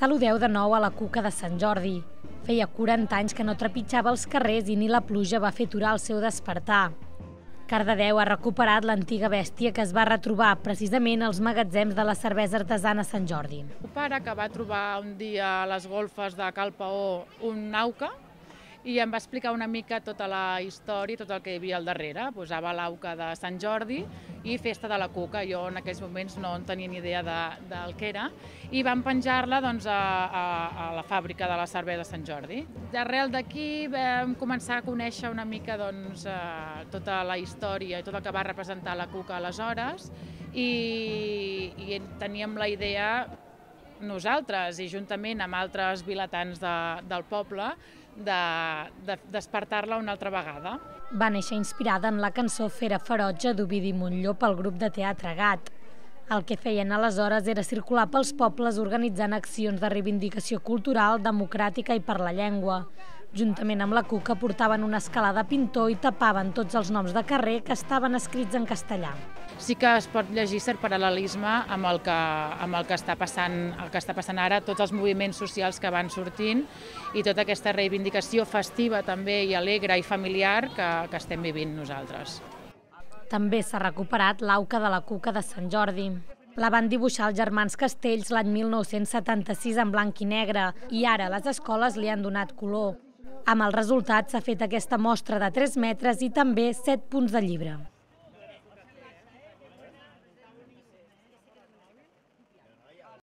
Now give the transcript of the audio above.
Saludeu de nou a la Cuca de Sant Jordi. Feia 40 anys que no trepitjava els carrers i ni la pluja va fer aturar el seu despertar. Cardedeu ha recuperat l'antiga bèstia que es va retrobar precisament als magatzems de la cervesa artesana Sant Jordi. El pare que va trobar un dia a les golfes de Calpaó un nauca, i em va explicar una mica tota la història, tot el que hi havia al darrere. Posava l'auca de Sant Jordi i Festa de la Cuca. Jo en aquells moments no en tenia ni idea de, del que era. I van penjar-la doncs, a, a, a la fàbrica de la cervesa de Sant Jordi. D'arrel d'aquí vam començar a conèixer una mica doncs, eh, tota la història i tot el que va representar la Cuca aleshores i, i teníem la idea nosaltres i juntament amb altres vilatans de, del poble de, de despertar-la una altra vegada. Va néixer inspirada en la cançó Fera Ferotge d'Ovidi Montlló pel grup de teatre Gat. El que feien aleshores era circular pels pobles organitzant accions de reivindicació cultural, democràtica i per la llengua. Juntament amb la cuca portaven una escala de pintor i tapaven tots els noms de carrer que estaven escrits en castellà. Sí que es pot llegir cert paral·lelisme amb el que, amb el que, està, passant, el que està passant ara, tots els moviments socials que van sortint i tota aquesta reivindicació festiva també i alegre i familiar que, que estem vivint nosaltres. També s'ha recuperat l'auca de la cuca de Sant Jordi. La van dibuixar els germans Castells l'any 1976 en blanc i negre i ara les escoles li han donat color. Amb el resultat s'ha fet aquesta mostra de 3 metres i també 7 punts de llibre.